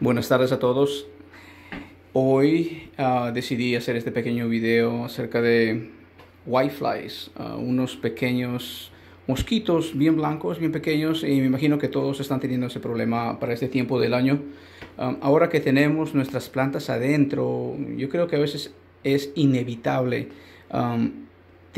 Buenas tardes a todos. Hoy ah, decidí hacer este pequeño video acerca de Whiteflies, ah, unos pequeños mosquitos bien blancos, bien pequeños, y me imagino que todos están teniendo ese problema para este tiempo del año. ahora que tenemos nuestras plantas adentro, yo creo que a veces es inevitable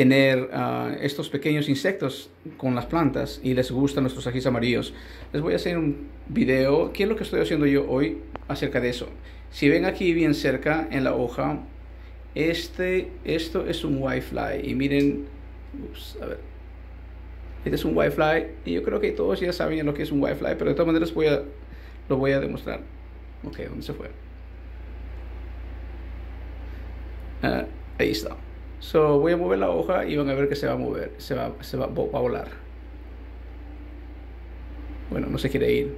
tener ah, estos pequeños insectos con las plantas y les gustan nuestros ajís amarillos. Les voy a hacer un video, qué es lo que estoy haciendo yo hoy acerca de eso. Si ven aquí bien cerca en la hoja, este, esto es un whitefly y miren, este es un whitefly y yo creo que todos ya saben lo que es un whitefly, pero de todas maneras voy a, lo voy a demostrar. Ok, ¿dónde se fue? Ah, ahí está. So, voy a mover la hoja y van a ver que se va a mover, se va, a volar. Bueno, no se quiere ir.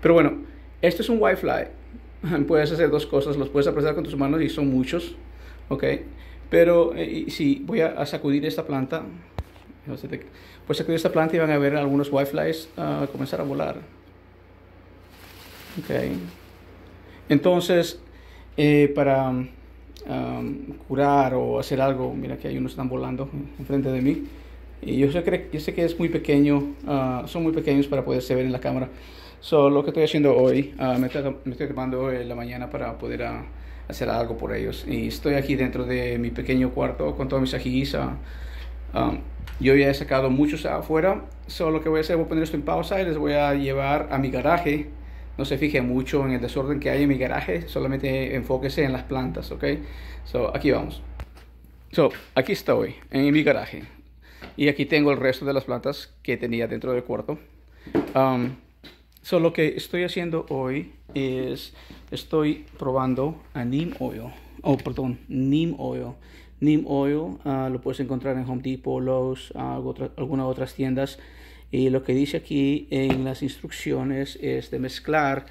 Pero bueno, esto es un wi fly, Puedes hacer dos cosas, los puedes apretar con tus manos y son muchos, ¿ok? Pero eh, si voy a, sacudir esta planta, pues sacudir esta planta y van a ver algunos wi a ah, comenzar a volar. Ok. Entonces, eh, para curar o hacer algo. Mira que hay unos están volando enfrente de mí. Y yo sé que, sé que es muy pequeño, ah, son muy pequeños para poderse ver en la cámara. solo lo que estoy haciendo hoy, ah, me, estoy, me, tomando en la mañana para poder ah, hacer algo por ellos. Y estoy aquí dentro de mi pequeño cuarto con todos mis ajís. yo ya he sacado muchos afuera. Solo lo que voy a hacer, voy a poner esto en pausa y les voy a llevar a mi garaje no se fije mucho en el desorden que hay en mi garaje, solamente enfóquese en las plantas, ¿ok? So, aquí vamos. So, aquí estoy, en mi garaje. Y aquí tengo el resto de las plantas que tenía dentro del cuarto. Um, so, lo que estoy haciendo hoy es, estoy probando a Neem Oil. Oh, perdón, Neem Oil. Neem Oil ah, lo puedes encontrar en Home Depot, Lowe's, ah, algunas otras tiendas. Y lo que dice aquí en las instrucciones es de mezclar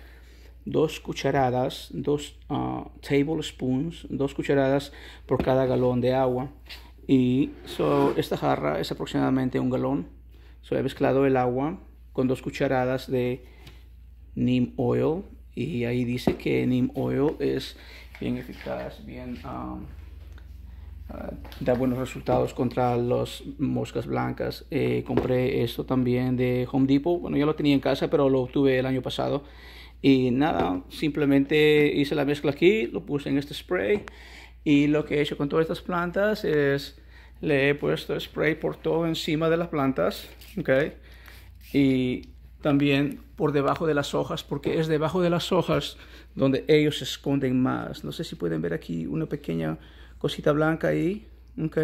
dos cucharadas, dos ah, tablespoons, dos cucharadas por cada galón de agua. Y esta jarra es aproximadamente un galón. So, he mezclado el agua con dos cucharadas de neem oil. Y ahí dice que neem oil es bien eficaz, bien... Ah, Ah, da buenos resultados contra las moscas blancas. Eh, compré esto también de Home Depot. Bueno, ya lo tenía en casa, pero lo obtuve el año pasado. Y nada, simplemente hice la mezcla aquí, lo puse en este spray. Y lo que he hecho con todas estas plantas es le he puesto spray por todo encima de las plantas. Okay? Y también por debajo de las hojas, porque es debajo de las hojas donde ellos se esconden más. No sé si pueden ver aquí una pequeña cosita blanca ahí, ok,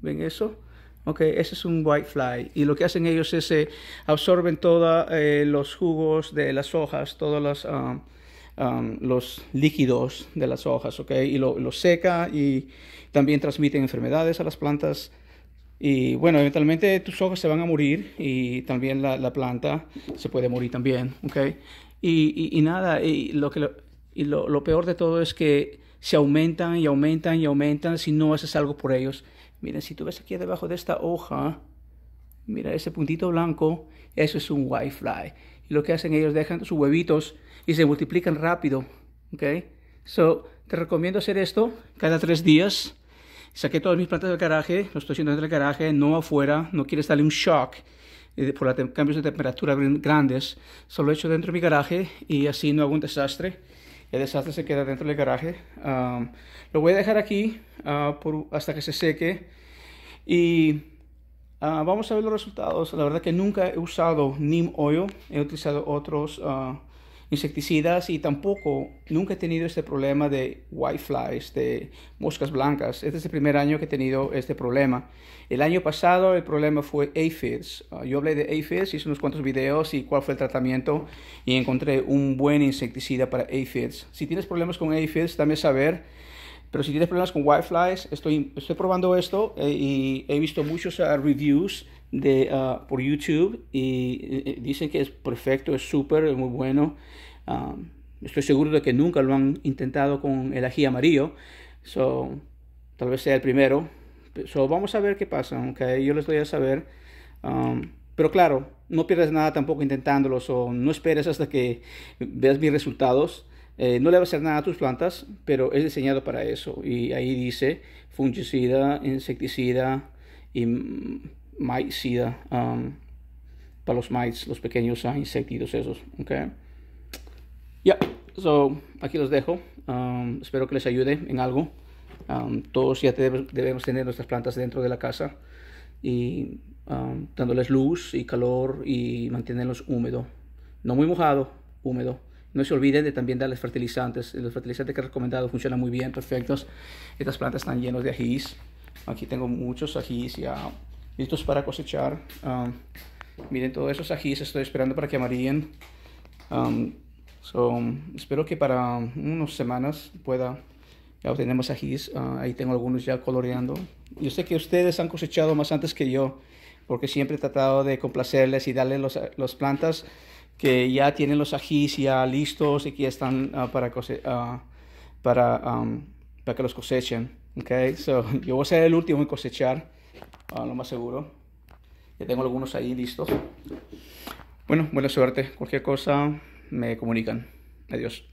ven eso, ok, ese es un white fly y lo que hacen ellos es eh, absorben todos eh, los jugos de las hojas, todos um, um, los, líquidos de las hojas, ok, y lo, seca y también transmiten enfermedades a las plantas. Y bueno, eventualmente tus hojas se van a morir y también la, planta se puede morir también, ¿ok? Y, nada, y lo que y lo, peor de todo es que se aumentan y aumentan y aumentan si no haces algo por ellos. Miren, si tú ves aquí debajo de esta hoja, mira ese puntito blanco, eso es un white fly. Y lo que hacen ellos, dejan sus huevitos y se multiplican rápido. ¿Ok? So, te recomiendo hacer esto cada tres días. Saqué todas mis plantas del garaje, lo estoy haciendo dentro del garaje, no afuera, no quieres darle un shock eh, por los cambios de temperatura grandes. Solo he hecho dentro de mi garaje y así no hago un desastre el desastre se queda dentro del garaje. lo voy a dejar aquí ah, hasta que se seque y ah, vamos a ver los resultados. La verdad que nunca he usado neem oil, he utilizado otros ah, insecticidas y tampoco nunca he tenido este problema de whiteflies, de moscas blancas. Este es el primer año que he tenido este problema. El año pasado el problema fue aphids. Ah, yo hablé de aphids, hice unos cuantos videos y cuál fue el tratamiento y encontré un buen insecticida para aphids. Si tienes problemas con aphids, dame saber. Pero si tienes problemas con whiteflies, estoy, estoy probando esto eh, y he visto muchos ah, reviews de, ah, por YouTube y, dicen que es perfecto, es súper, es muy bueno. Ah, estoy seguro de que nunca lo han intentado con el ají amarillo. So, tal vez sea el primero. So, vamos a ver qué pasa, Yo les voy a saber. Ah, pero claro, no pierdas nada tampoco intentándolo. o no esperes hasta que veas mis resultados. Eh, no le va a hacer nada a tus plantas, pero es diseñado para eso. Y ahí dice fungicida, insecticida y mm, mite sida um, para los mites, los pequeños uh, esos. Okay. ya so aquí los dejo. Um, espero que les ayude en algo. Um, todos ya debemos tener nuestras plantas dentro de la casa y dándoles luz y calor y mantenerlos húmedo. No muy mojado, húmedo. No se olviden de también darles fertilizantes. Los fertilizantes que he recomendado funcionan muy bien, perfectos. Estas plantas están llenas de ajís. Aquí tengo muchos ajís ya listos para cosechar. Um, miren todos esos ajís, estoy esperando para que amarillen. Um, espero que para unas semanas pueda, ya obtenemos ajís, uh, ahí tengo algunos ya coloreando. Yo sé que ustedes han cosechado más antes que yo, porque siempre he tratado de complacerles y darles las plantas que ya tienen los ajís ya listos y que ya están uh, para, uh, para, um, para que los cosechen. Okay? yo voy a ser el último en cosechar. Ah, lo más seguro. Ya tengo algunos ahí listos. Bueno, buena suerte. Cualquier cosa me comunican. Adiós.